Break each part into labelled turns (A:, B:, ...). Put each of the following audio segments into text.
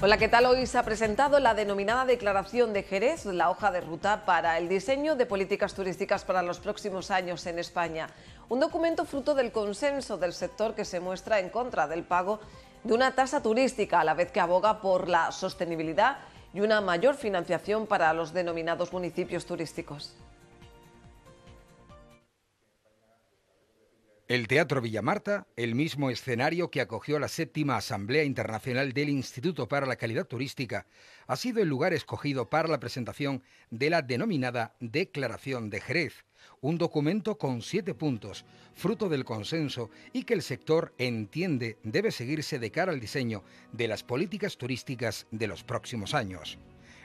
A: Hola, ¿qué tal? Hoy se ha presentado la denominada Declaración de Jerez, la hoja de ruta para el diseño de políticas turísticas para los próximos años en España. Un documento fruto del consenso del sector que se muestra en contra del pago de una tasa turística, a la vez que aboga por la sostenibilidad y una mayor financiación para los denominados municipios turísticos.
B: El Teatro Villamarta, el mismo escenario que acogió la séptima Asamblea Internacional del Instituto para la Calidad Turística, ha sido el lugar escogido para la presentación de la denominada Declaración de Jerez, un documento con siete puntos, fruto del consenso y que el sector entiende debe seguirse de cara al diseño de las políticas turísticas de los próximos años.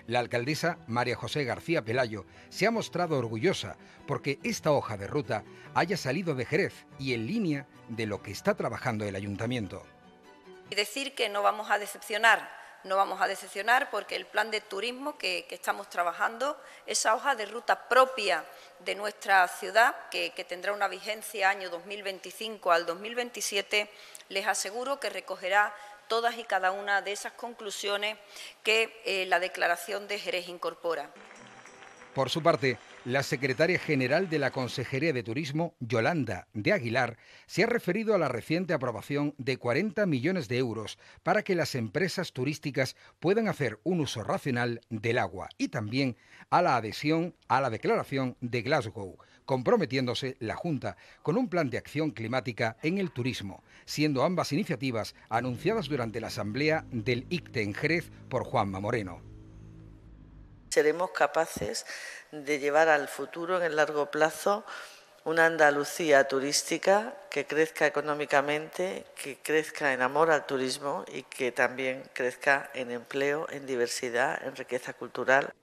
B: La alcaldesa María José García Pelayo se ha mostrado orgullosa porque esta hoja de ruta haya salido de Jerez y en línea de lo que está trabajando el ayuntamiento.
C: Y decir que no vamos a decepcionar, no vamos a decepcionar porque el plan de turismo que, estamos trabajando, esa hoja de ruta propia de nuestra ciudad, que, que tendrá una vigencia año 2025 al 2027, les aseguro que recogerá todas y cada una de esas conclusiones que eh, la declaración de Jerez incorpora.
B: Por su parte, la secretaria general de la Consejería de Turismo, Yolanda de Aguilar, se ha referido a la reciente aprobación de 40 millones de euros para que las empresas turísticas puedan hacer un uso racional del agua y también a la adhesión a la declaración de Glasgow comprometiéndose la Junta con un plan de acción climática en el turismo, siendo ambas iniciativas anunciadas durante la asamblea del ICTE en Jerez por Juanma Moreno.
A: Seremos capaces de llevar al futuro, en el largo plazo, una Andalucía turística que crezca económicamente, que crezca en amor al turismo y que también crezca en empleo, en
D: diversidad, en riqueza cultural.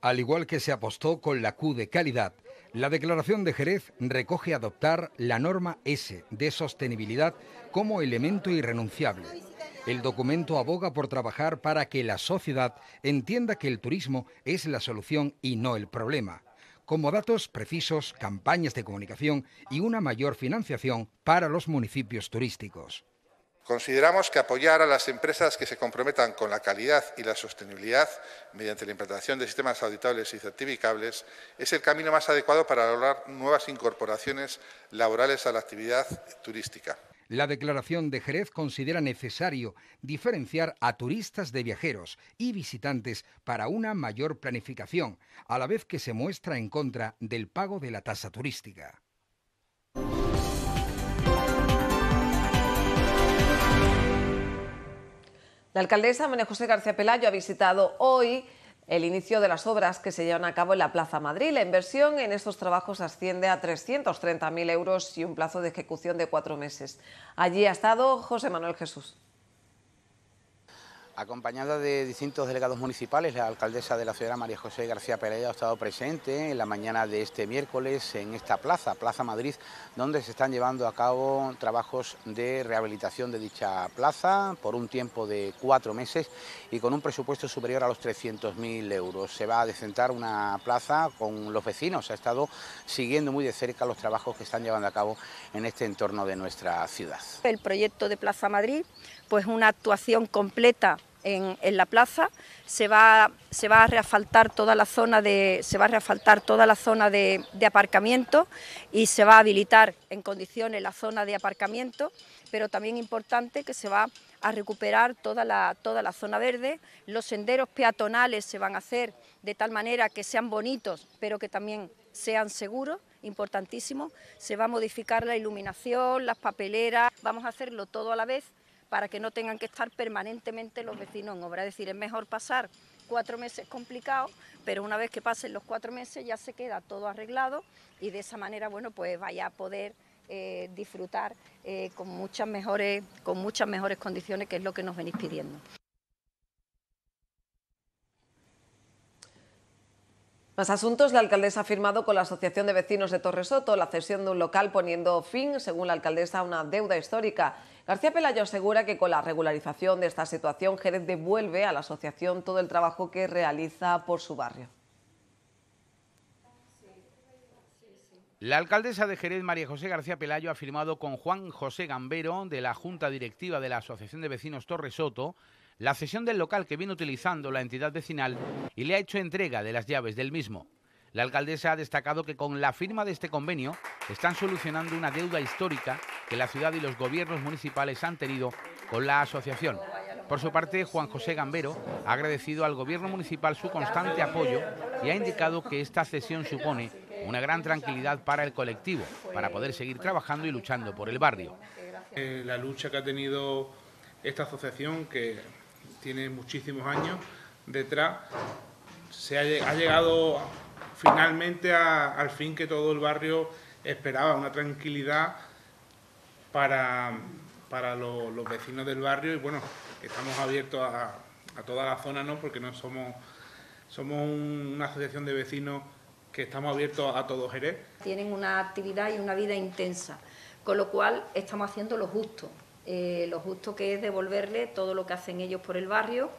B: Al igual que se apostó con la CU de calidad, la declaración de Jerez recoge adoptar la norma S de sostenibilidad como elemento irrenunciable. El documento aboga por trabajar para que la sociedad entienda que el turismo es la solución y no el problema, como datos precisos, campañas de comunicación y una mayor financiación para los municipios turísticos.
D: Consideramos que apoyar a las empresas que se comprometan con la calidad y la sostenibilidad mediante la implantación de sistemas auditables y certificables es el camino más adecuado para lograr nuevas incorporaciones laborales a la actividad turística.
B: La declaración de Jerez considera necesario diferenciar a turistas de viajeros y visitantes para una mayor planificación, a la vez que se muestra en contra del pago de la tasa turística.
A: La alcaldesa María José García Pelayo ha visitado hoy el inicio de las obras que se llevan a cabo en la Plaza Madrid. La inversión en estos trabajos asciende a 330.000 euros y un plazo de ejecución de cuatro meses. Allí ha estado José Manuel Jesús.
E: Acompañada de distintos delegados municipales, la alcaldesa de la ciudad, María José García Pereira, ha estado presente en la mañana de este miércoles en esta plaza, Plaza Madrid, donde se están llevando a cabo trabajos de rehabilitación de dicha plaza por un tiempo de cuatro meses y con un presupuesto superior a los 300.000 euros. Se va a decentar una plaza con los vecinos, ha estado siguiendo muy de cerca los trabajos que están llevando a cabo en este entorno de nuestra ciudad.
C: El proyecto de Plaza Madrid, pues una actuación completa en, la plaza, se va, se va a reasfaltar toda la zona de se va a reasfaltar toda la zona de, aparcamiento y se va a habilitar en condiciones la zona de aparcamiento, pero también importante que se va a recuperar toda la, toda la zona verde, los senderos peatonales se van a hacer de tal manera que sean bonitos, pero que también sean seguros, importantísimo, se va a modificar la iluminación, las papeleras, vamos a hacerlo todo a la vez para que no tengan que estar permanentemente los vecinos en obra. Es decir, es mejor pasar cuatro meses complicados, pero una vez que pasen los cuatro meses ya se queda todo arreglado y de esa manera, bueno, pues vaya a poder eh, disfrutar eh, con, muchas mejores,
A: con muchas mejores condiciones, que es lo que nos venís pidiendo. Más asuntos, la alcaldesa ha firmado con la Asociación de Vecinos de Soto la cesión de un local poniendo fin, según la alcaldesa, a una deuda histórica. García Pelayo asegura que con la regularización de esta situación Jerez devuelve a la asociación todo el trabajo que realiza por su barrio.
E: La alcaldesa de Jerez, María José García Pelayo, ha firmado con Juan José Gambero, de la Junta Directiva de la Asociación de Vecinos Torre Soto, la cesión del local que viene utilizando la entidad vecinal y le ha hecho entrega de las llaves del mismo. La alcaldesa ha destacado que con la firma de este convenio están solucionando una deuda histórica que la ciudad y los gobiernos municipales han tenido con la asociación. Por su parte, Juan José Gambero ha agradecido al gobierno municipal su constante apoyo y ha indicado que esta cesión supone una gran tranquilidad para el colectivo, para poder seguir trabajando y luchando por el barrio. Eh, la lucha que ha tenido esta asociación, que tiene muchísimos años detrás, se ha, llegado finalmente al fin que todo el barrio esperaba, una tranquilidad para, los vecinos del barrio y bueno, estamos abiertos a, toda la zona, ¿no? Porque no somos, somos una asociación de vecinos que estamos abiertos a todo Jerez.
C: Tienen una actividad y una vida intensa, con lo cual estamos haciendo lo justo. Eh, lo justo que es devolverle todo lo que hacen ellos por el barrio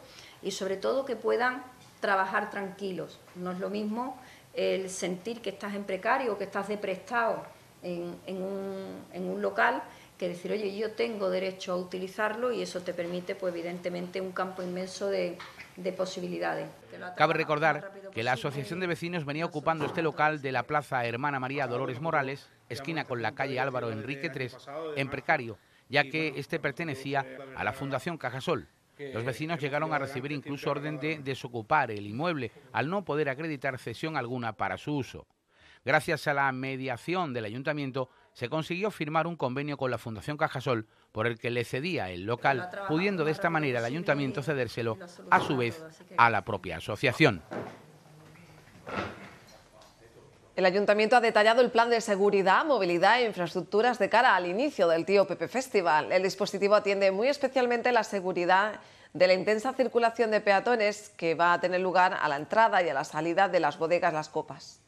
C: y sobre todo que puedan trabajar tranquilos. No es lo mismo el sentir que estás en precario, que estás deprestado en, en, un, local que decir, oye, yo tengo derecho a utilizarlo y eso te permite, pues evidentemente, un campo inmenso de posibilidades. Cabe
E: recordar que la Asociación de Vecinos venía ocupando este local de la Plaza Hermana María Dolores Morales, esquina con la calle Álvaro Enrique III, en precario, ya que este pertenecía a la Fundación Cajasol.
A: Los vecinos llegaron a recibir
E: incluso orden de desocupar el inmueble al no poder acreditar cesión alguna para su uso. Gracias a la mediación del ayuntamiento, se consiguió firmar un convenio con la Fundación Cajasol por el que le cedía el local, pudiendo de esta manera el ayuntamiento cedérselo a su vez a la propia asociación.
A: El ayuntamiento ha detallado el plan de seguridad, movilidad e infraestructuras de cara al inicio del Tío Pepe Festival. El dispositivo atiende muy especialmente la seguridad de la intensa circulación de peatones que va a tener lugar a la entrada y a la salida de las bodegas Las Copas.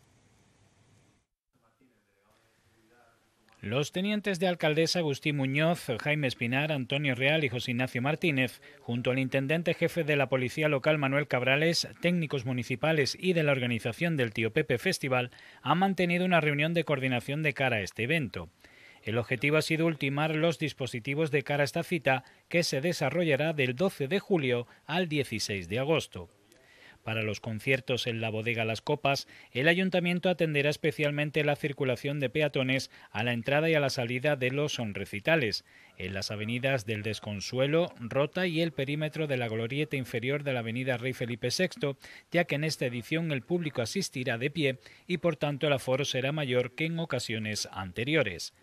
F: Los tenientes de alcaldesa Agustín Muñoz, Jaime Espinar, Antonio Real y José Ignacio Martínez, junto al intendente jefe de la Policía Local Manuel Cabrales, técnicos municipales y de la organización del Tío Pepe Festival, han mantenido una reunión de coordinación de cara a este evento. El objetivo ha sido ultimar los dispositivos de cara a esta cita que se desarrollará del 12 de julio al 16 de agosto. Para los conciertos en la bodega Las Copas, el ayuntamiento atenderá especialmente la circulación de peatones a la entrada y a la salida de los sonrecitales, en las avenidas del Desconsuelo, Rota y el perímetro de la glorieta inferior de la avenida Rey Felipe VI, ya que en esta edición el público asistirá de pie y por tanto el aforo será mayor que en ocasiones anteriores.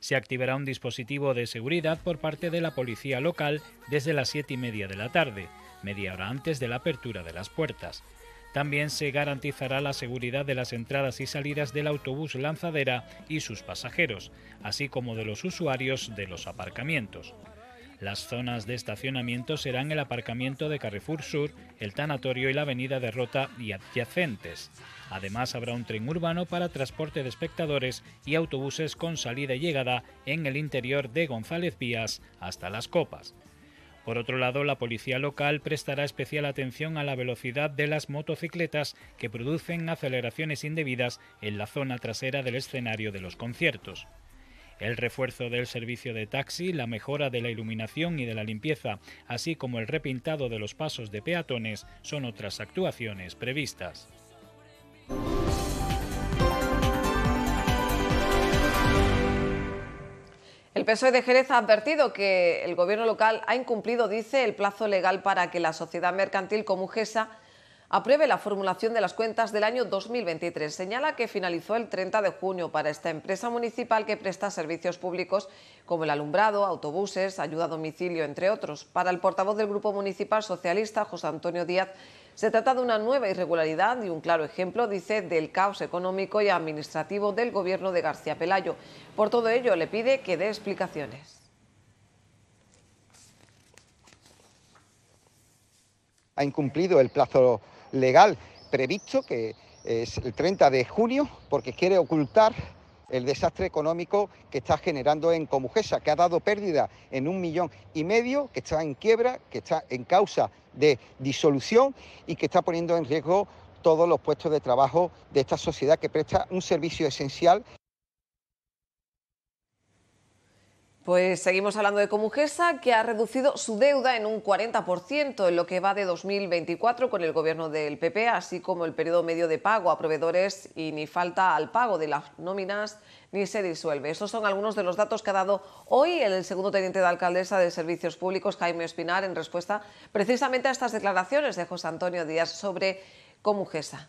F: Se activará un dispositivo de seguridad por parte de la policía local desde las siete y media de la tarde media hora antes de la apertura de las puertas. También se garantizará la seguridad de las entradas y salidas del autobús lanzadera y sus pasajeros, así como de los usuarios de los aparcamientos. Las zonas de estacionamiento serán el aparcamiento de Carrefour Sur, el tanatorio y la avenida de Rota y adyacentes. Además habrá un tren urbano para transporte de espectadores y autobuses con salida y llegada en el interior de González Vías hasta Las Copas. Por otro lado, la policía local prestará especial atención a la velocidad de las motocicletas que producen aceleraciones indebidas en la zona trasera del escenario de los conciertos. El refuerzo del servicio de taxi, la mejora de la iluminación y de la limpieza, así como el repintado de los pasos de peatones, son otras actuaciones previstas.
A: PSOE de Jerez ha advertido que el gobierno local ha incumplido, dice, el plazo legal para que la sociedad mercantil Comujesa apruebe la formulación de las cuentas del año 2023. Señala que finalizó el 30 de junio para esta empresa municipal que presta servicios públicos como el alumbrado, autobuses, ayuda a domicilio, entre otros. Para el portavoz del Grupo Municipal Socialista, José Antonio Díaz, se trata de una nueva irregularidad y un claro ejemplo, dice, del caos económico y administrativo del gobierno de García Pelayo. Por todo ello, le pide que dé explicaciones.
B: Ha incumplido el plazo legal previsto, que es el 30 de junio, porque quiere ocultar el desastre económico que está generando en Comujesa, que ha dado pérdida en un millón y medio, que está en quiebra, que está en causa de disolución y que está poniendo en riesgo todos los puestos de trabajo de esta sociedad que presta un servicio esencial
A: Pues seguimos hablando de Comujesa, que ha reducido su deuda en un 40% en lo que va de 2024 con el gobierno del PP, así como el periodo medio de pago a proveedores y ni falta al pago de las nóminas ni se disuelve. Estos son algunos de los datos que ha dado hoy el segundo teniente de alcaldesa de Servicios Públicos, Jaime Espinar, en respuesta precisamente a estas declaraciones de José Antonio Díaz sobre Comujesa.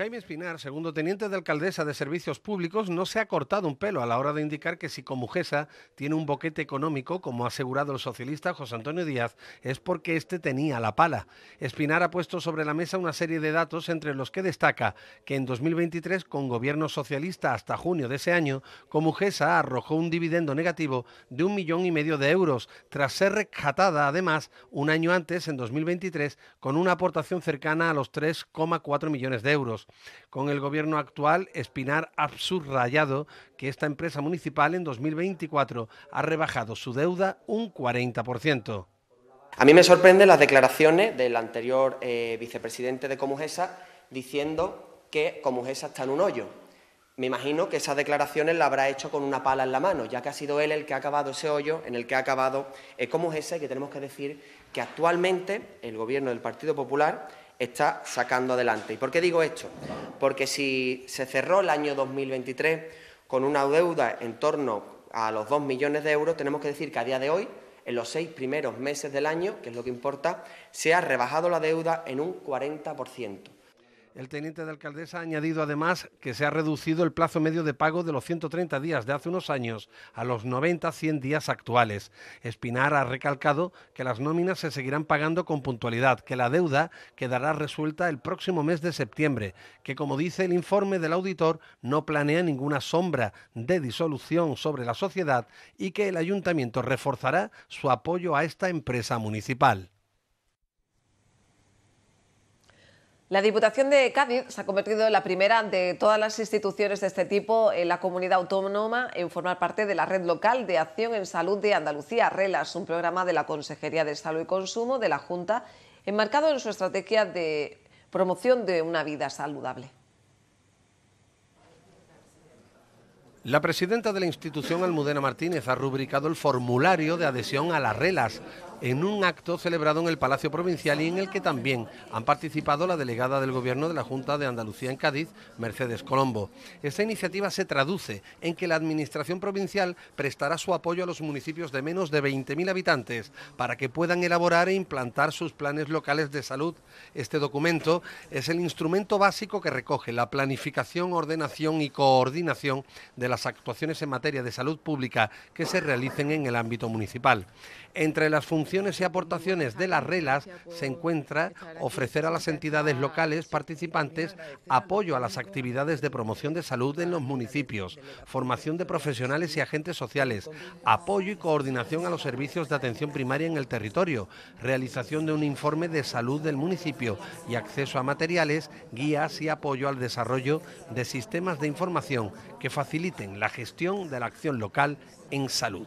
D: Jaime Espinar, segundo teniente de alcaldesa de Servicios Públicos, no se ha cortado un pelo a la hora de indicar que si Comujesa tiene un boquete económico, como ha asegurado el socialista José Antonio Díaz, es porque éste tenía la pala. Espinar ha puesto sobre la mesa una serie de datos entre los que destaca que en 2023, con gobierno socialista hasta junio de ese año, Comujesa arrojó un dividendo negativo de un millón y medio de euros, tras ser rescatada además un año antes, en 2023, con una aportación cercana a los 3,4 millones de euros. Con el gobierno actual, Espinar ha subrayado que esta empresa municipal en 2024 ha rebajado su deuda un 40%. A mí me sorprenden las declaraciones del anterior eh, vicepresidente de Comujesa diciendo que Comujesa está en un hoyo. Me imagino que esas declaraciones la habrá hecho con una pala en la mano, ya que ha sido él el que ha acabado ese hoyo en el que ha acabado eh, Comugesa y que tenemos que decir que actualmente el Gobierno del Partido Popular está sacando adelante. ¿Y por qué digo esto? Porque si se cerró el año 2023 con una deuda en torno a los 2 millones de euros, tenemos que decir que a día de hoy, en los seis primeros meses del año, que es lo que importa, se ha rebajado la deuda en un 40%. El teniente de alcaldesa ha añadido además que se ha reducido el plazo medio de pago de los 130 días de hace unos años a los 90-100 días actuales. Espinar ha recalcado que las nóminas se seguirán pagando con puntualidad, que la deuda quedará resuelta el próximo mes de septiembre, que como dice el informe del auditor no planea ninguna sombra de disolución sobre la sociedad y que el ayuntamiento reforzará su apoyo a esta empresa municipal.
A: La Diputación de Cádiz se ha convertido en la primera de todas las instituciones de este tipo en la comunidad autónoma en formar parte de la Red Local de Acción en Salud de Andalucía, RELAS, un programa de la Consejería de Salud y Consumo de la Junta, enmarcado en su estrategia de promoción de una vida saludable.
D: La presidenta de la institución, Almudena Martínez, ha rubricado el formulario de adhesión a las RELAS, en un acto celebrado en el Palacio Provincial y en el que también han participado la delegada del Gobierno de la Junta de Andalucía en Cádiz, Mercedes Colombo. Esta iniciativa se traduce en que la Administración Provincial prestará su apoyo a los municipios de menos de 20.000 habitantes para que puedan elaborar e implantar sus planes locales de salud. Este documento es el instrumento básico que recoge la planificación, ordenación y coordinación de las actuaciones en materia de salud pública que se realicen en el ámbito municipal. Entre las y aportaciones de las relas se encuentra ofrecer a las entidades locales participantes apoyo a las actividades de promoción de salud en los municipios, formación de profesionales y agentes sociales, apoyo y coordinación a los servicios de atención primaria en el territorio, realización de un informe de salud del municipio y acceso a materiales, guías y apoyo al desarrollo de sistemas de información que faciliten la gestión de la acción local en salud.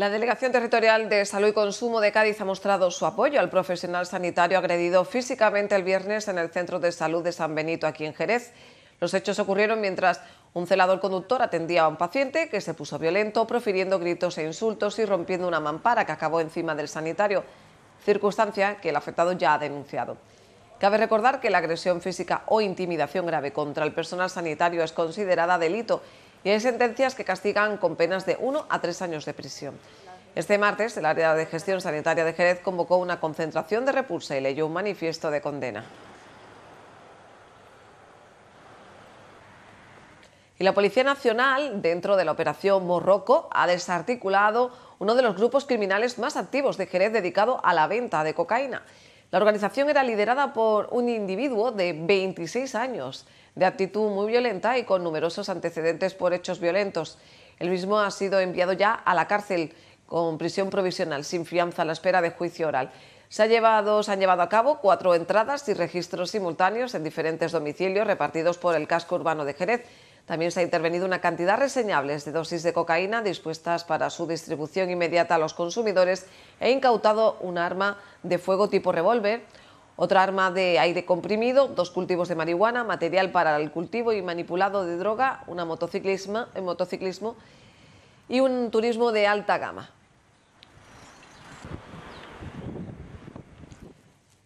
A: La Delegación Territorial de Salud y Consumo de Cádiz ha mostrado su apoyo al profesional sanitario agredido físicamente el viernes en el Centro de Salud de San Benito, aquí en Jerez. Los hechos ocurrieron mientras un celador conductor atendía a un paciente que se puso violento, profiriendo gritos e insultos y rompiendo una mampara que acabó encima del sanitario, circunstancia que el afectado ya ha denunciado. Cabe recordar que la agresión física o intimidación grave contra el personal sanitario es considerada delito y hay sentencias que castigan con penas de 1 a tres años de prisión. Este martes, el área de gestión sanitaria de Jerez convocó una concentración de repulsa y leyó un manifiesto de condena. Y la Policía Nacional, dentro de la operación Morroco, ha desarticulado uno de los grupos criminales más activos de Jerez dedicado a la venta de cocaína. La organización era liderada por un individuo de 26 años, de actitud muy violenta y con numerosos antecedentes por hechos violentos. El mismo ha sido enviado ya a la cárcel con prisión provisional, sin fianza, a la espera de juicio oral. Se, se han llevado a cabo cuatro entradas y registros simultáneos en diferentes domicilios repartidos por el casco urbano de Jerez también se ha intervenido una cantidad reseñable de dosis de cocaína dispuestas para su distribución inmediata a los consumidores e incautado un arma de fuego tipo revólver, otra arma de aire comprimido, dos cultivos de marihuana, material para el cultivo y manipulado de droga, una motociclismo y un turismo de alta gama.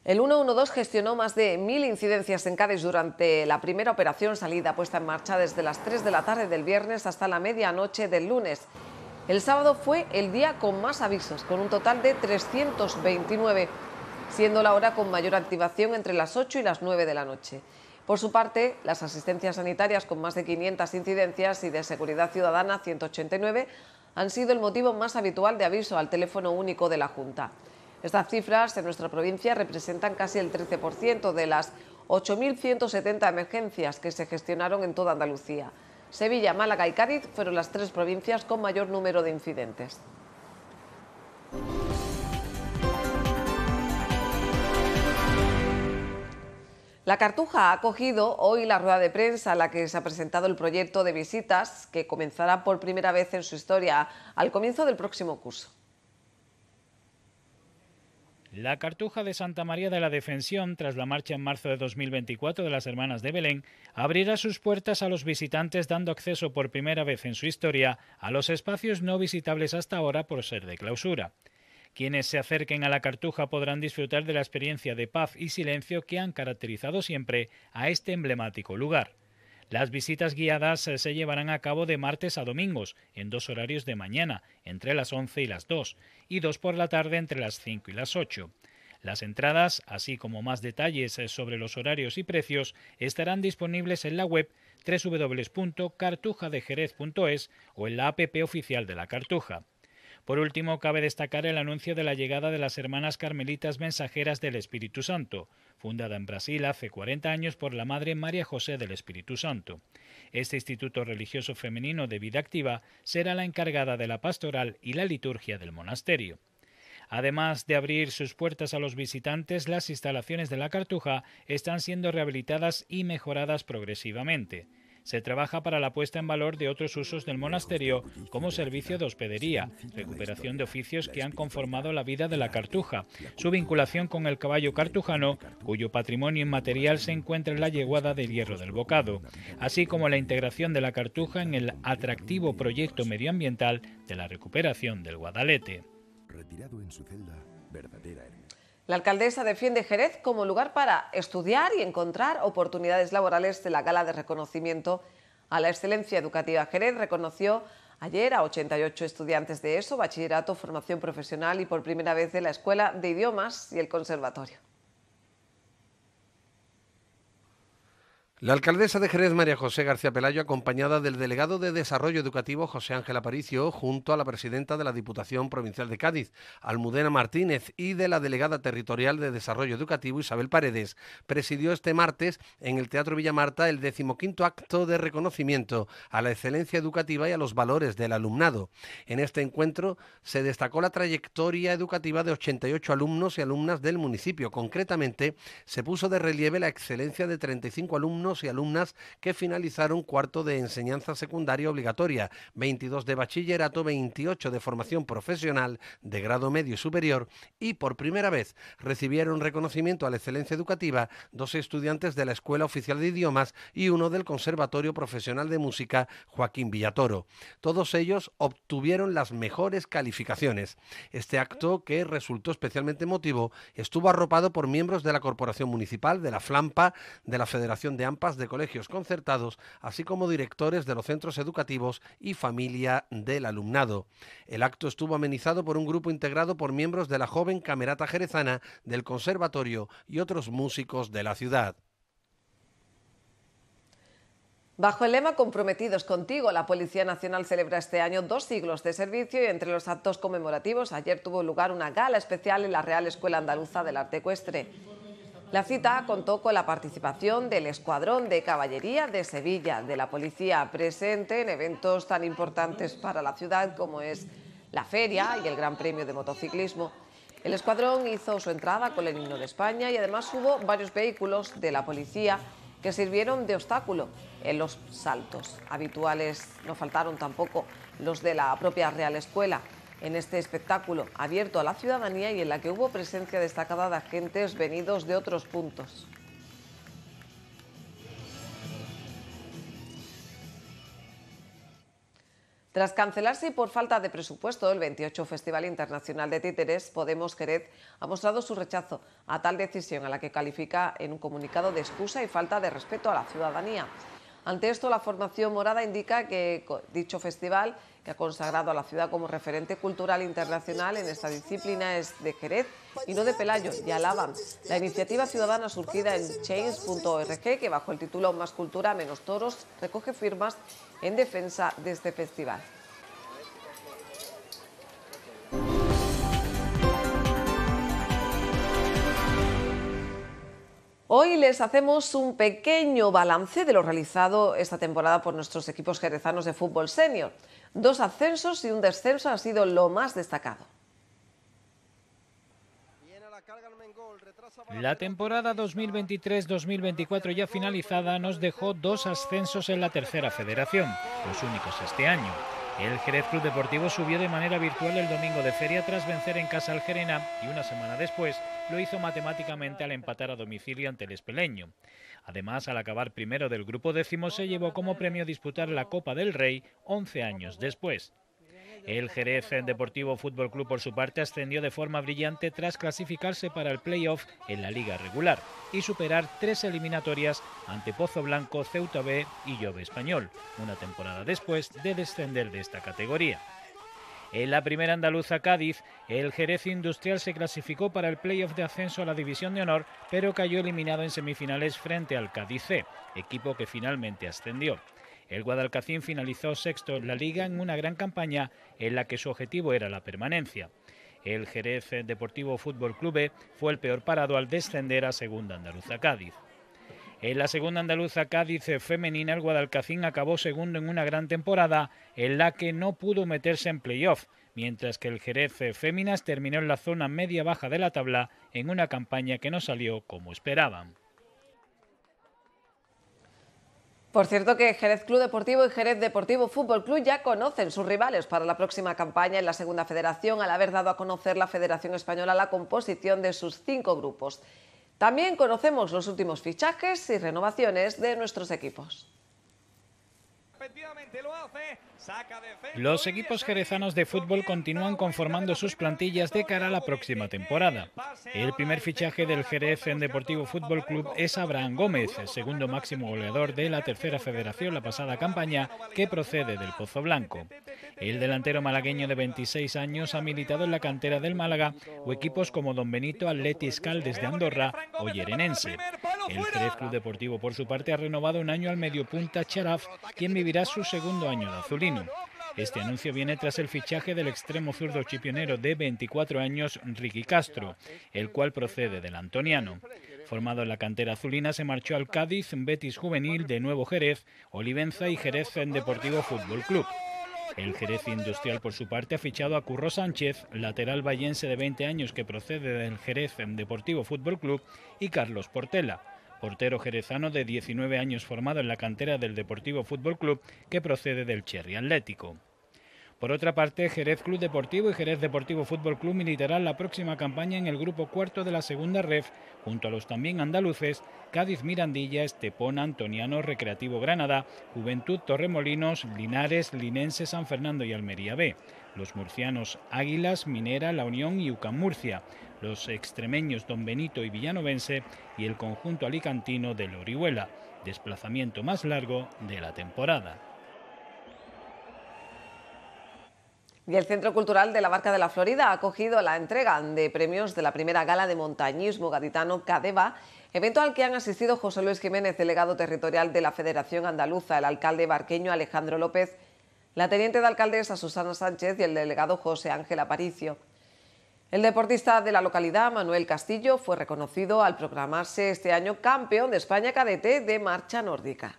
A: El 112 gestionó más de mil incidencias en Cádiz durante la primera operación salida puesta en marcha desde las 3 de la tarde del viernes hasta la medianoche del lunes. El sábado fue el día con más avisos, con un total de 329, siendo la hora con mayor activación entre las 8 y las 9 de la noche. Por su parte, las asistencias sanitarias con más de 500 incidencias y de seguridad ciudadana 189 han sido el motivo más habitual de aviso al teléfono único de la Junta. Estas cifras en nuestra provincia representan casi el 13% de las 8.170 emergencias que se gestionaron en toda Andalucía. Sevilla, Málaga y Cádiz fueron las tres provincias con mayor número de incidentes. La Cartuja ha acogido hoy la rueda de prensa a la que se ha presentado el proyecto de visitas que comenzará por primera vez en su historia al comienzo del próximo curso.
F: La Cartuja de Santa María de la Defensión, tras la marcha en marzo de 2024 de las Hermanas de Belén, abrirá sus puertas a los visitantes dando acceso por primera vez en su historia a los espacios no visitables hasta ahora por ser de clausura. Quienes se acerquen a la Cartuja podrán disfrutar de la experiencia de paz y silencio que han caracterizado siempre a este emblemático lugar. Las visitas guiadas eh, se llevarán a cabo de martes a domingos, en dos horarios de mañana, entre las 11 y las 2, y dos por la tarde entre las 5 y las 8. Las entradas, así como más detalles eh, sobre los horarios y precios, estarán disponibles en la web www.cartujadejerez.es o en la app oficial de la Cartuja. Por último, cabe destacar el anuncio de la llegada de las hermanas carmelitas mensajeras del Espíritu Santo, fundada en Brasil hace 40 años por la Madre María José del Espíritu Santo. Este Instituto Religioso Femenino de Vida Activa será la encargada de la pastoral y la liturgia del monasterio. Además de abrir sus puertas a los visitantes, las instalaciones de la Cartuja están siendo rehabilitadas y mejoradas progresivamente se trabaja para la puesta en valor de otros usos del monasterio, como servicio de hospedería, recuperación de oficios que han conformado la vida de la cartuja, su vinculación con el caballo cartujano, cuyo patrimonio inmaterial se encuentra en la yeguada del hierro del bocado, así como la integración de la cartuja en el atractivo proyecto medioambiental de la recuperación del Guadalete. Retirado en su celda,
A: verdadera la alcaldesa defiende Jerez como lugar para estudiar y encontrar oportunidades laborales de la gala de reconocimiento a la excelencia educativa. Jerez reconoció ayer a 88 estudiantes de ESO, bachillerato, formación profesional y por primera vez de la Escuela de Idiomas y el Conservatorio.
D: La alcaldesa de Jerez, María José García Pelayo, acompañada del delegado de Desarrollo Educativo, José Ángel Aparicio, junto a la presidenta de la Diputación Provincial de Cádiz, Almudena Martínez, y de la delegada territorial de Desarrollo Educativo, Isabel Paredes, presidió este martes en el Teatro Villamarta el decimoquinto acto de reconocimiento a la excelencia educativa y a los valores del alumnado. En este encuentro se destacó la trayectoria educativa de 88 alumnos y alumnas del municipio. Concretamente, se puso de relieve la excelencia de 35 alumnos y alumnas que finalizaron cuarto de enseñanza secundaria obligatoria, 22 de bachillerato, 28 de formación profesional de grado medio y superior y por primera vez recibieron reconocimiento a la excelencia educativa dos estudiantes de la Escuela Oficial de Idiomas y uno del Conservatorio Profesional de Música Joaquín Villatoro. Todos ellos obtuvieron las mejores calificaciones. Este acto, que resultó especialmente emotivo, estuvo arropado por miembros de la Corporación Municipal, de la FLAMPA, de la Federación de AMPA, de colegios concertados, así como directores de los centros educativos y familia del alumnado. El acto estuvo amenizado por un grupo integrado por miembros de la joven Camerata Jerezana, del Conservatorio y otros músicos de la ciudad.
A: Bajo el lema Comprometidos contigo, la Policía Nacional celebra este año dos siglos de servicio y entre los actos conmemorativos ayer tuvo lugar una gala especial en la Real Escuela Andaluza del Arte Ecuestre. La cita contó con la participación del Escuadrón de Caballería de Sevilla, de la policía presente en eventos tan importantes para la ciudad como es la feria y el Gran Premio de Motociclismo. El escuadrón hizo su entrada con el himno de España y además hubo varios vehículos de la policía que sirvieron de obstáculo en los saltos. Habituales no faltaron tampoco los de la propia Real Escuela en este espectáculo abierto a la ciudadanía y en la que hubo presencia destacada de agentes venidos de otros puntos. Tras cancelarse por falta de presupuesto el 28 Festival Internacional de Títeres, Podemos Jerez ha mostrado su rechazo a tal decisión, a la que califica en un comunicado de excusa y falta de respeto a la ciudadanía. Ante esto, la formación morada indica que dicho festival que ha consagrado a la ciudad como referente cultural internacional en esta disciplina es de Jerez y no de Pelayo, y alaban la iniciativa ciudadana surgida en Chains.org... que bajo el título Más cultura, menos toros, recoge firmas en defensa de este festival. Hoy les hacemos un pequeño balance de lo realizado esta temporada por nuestros equipos jerezanos de fútbol senior. Dos ascensos y un descenso ha sido lo más destacado.
F: La temporada 2023-2024 ya finalizada nos dejó dos ascensos en la tercera federación, los únicos este año. El Jerez Club Deportivo subió de manera virtual el domingo de feria tras vencer en casa al Gerena y una semana después lo hizo matemáticamente al empatar a domicilio ante el Espeleño. Además, al acabar primero del grupo décimo, se llevó como premio disputar la Copa del Rey 11 años después. El Jerez Deportivo Fútbol Club, por su parte, ascendió de forma brillante tras clasificarse para el playoff en la liga regular y superar tres eliminatorias ante Pozo Blanco, Ceuta B y Llove Español, una temporada después de descender de esta categoría. En la primera andaluza Cádiz, el Jerez Industrial se clasificó para el playoff de ascenso a la División de Honor, pero cayó eliminado en semifinales frente al Cádiz C, equipo que finalmente ascendió. El Guadalcacín finalizó sexto en la liga en una gran campaña en la que su objetivo era la permanencia. El Jerez Deportivo Fútbol Clube fue el peor parado al descender a Segunda Andaluza Cádiz. En la segunda andaluza Cádiz femenina, el Guadalcacín acabó segundo en una gran temporada en la que no pudo meterse en playoff, mientras que el Jerez Féminas terminó en la zona media-baja de la tabla en una campaña que no salió como esperaban.
A: Por cierto que Jerez Club Deportivo y Jerez Deportivo Fútbol Club ya conocen sus rivales para la próxima campaña en la Segunda Federación al haber dado a conocer la Federación Española la composición de sus cinco grupos. También conocemos los últimos fichajes y renovaciones de nuestros equipos.
F: Los equipos jerezanos de fútbol continúan conformando sus plantillas de cara a la próxima temporada. El primer fichaje del Jerez en Deportivo Fútbol Club es Abraham Gómez, segundo máximo goleador de la tercera federación la pasada campaña, que procede del Pozo Blanco. El delantero malagueño de 26 años ha militado en la cantera del Málaga o equipos como Don Benito, Atleti Caldes de Andorra o Yerenense. El Jerez Club Deportivo, por su parte, ha renovado un año al medio punta Charaf, quien vivirá su segundo año de azulino. Este anuncio viene tras el fichaje del extremo zurdo chipionero de 24 años, Ricky Castro, el cual procede del Antoniano. Formado en la cantera azulina, se marchó al Cádiz, Betis Juvenil, de Nuevo Jerez, Olivenza y Jerez en Deportivo Fútbol Club. El Jerez Industrial, por su parte, ha fichado a Curro Sánchez, lateral vallense de 20 años que procede del Jerez en Deportivo Fútbol Club, y Carlos Portela, portero jerezano de 19 años formado en la cantera del Deportivo Fútbol Club que procede del Cherry Atlético. Por otra parte, Jerez Club Deportivo y Jerez Deportivo Fútbol Club militarán la próxima campaña en el grupo cuarto de la segunda ref, junto a los también andaluces Cádiz Mirandilla, Estepona, Antoniano, Recreativo Granada, Juventud Torremolinos, Linares, Linense, San Fernando y Almería B, los murcianos Águilas, Minera, La Unión y UCAM Murcia, los extremeños Don Benito y Villanovense y el conjunto alicantino de Orihuela, desplazamiento más largo de la temporada.
A: Y el Centro Cultural de la Barca de la Florida ha acogido la entrega de premios de la primera gala de montañismo gaditano Cadeva, evento al que han asistido José Luis Jiménez, delegado territorial de la Federación Andaluza, el alcalde barqueño Alejandro López, la teniente de alcaldesa Susana Sánchez y el delegado José Ángel Aparicio. El deportista de la localidad, Manuel Castillo, fue reconocido al proclamarse este año campeón de España cadete de marcha nórdica.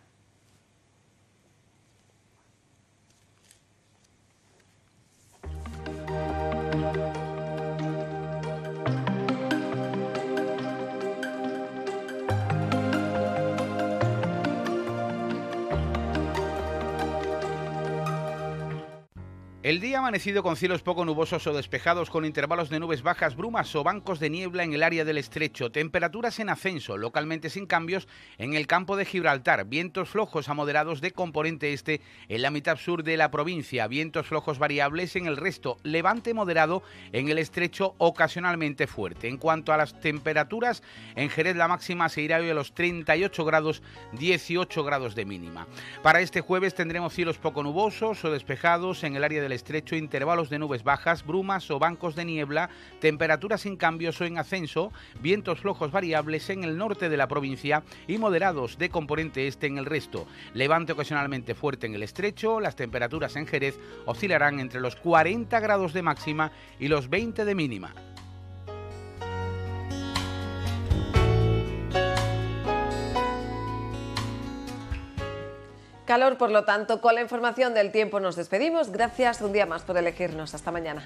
E: El día amanecido con cielos poco nubosos o despejados con intervalos de nubes bajas, brumas o bancos de niebla en el área del estrecho, temperaturas en ascenso, localmente sin cambios en el campo de Gibraltar, vientos flojos a moderados de componente este en la mitad sur de la provincia, vientos flojos variables en el resto, levante moderado en el estrecho ocasionalmente fuerte. En cuanto a las temperaturas, en Jerez la máxima se irá hoy a los 38 grados, 18 grados de mínima. Para este jueves tendremos cielos poco nubosos o despejados en el área del estrecho, intervalos de nubes bajas, brumas o bancos de niebla, temperaturas sin cambios o en ascenso, vientos flojos variables en el norte de la provincia y moderados de componente este en el resto. Levante ocasionalmente fuerte en el estrecho, las temperaturas en Jerez oscilarán entre los 40 grados de máxima y los 20 de mínima.
A: por lo tanto, con la información del tiempo nos despedimos. Gracias un día más por elegirnos. Hasta mañana.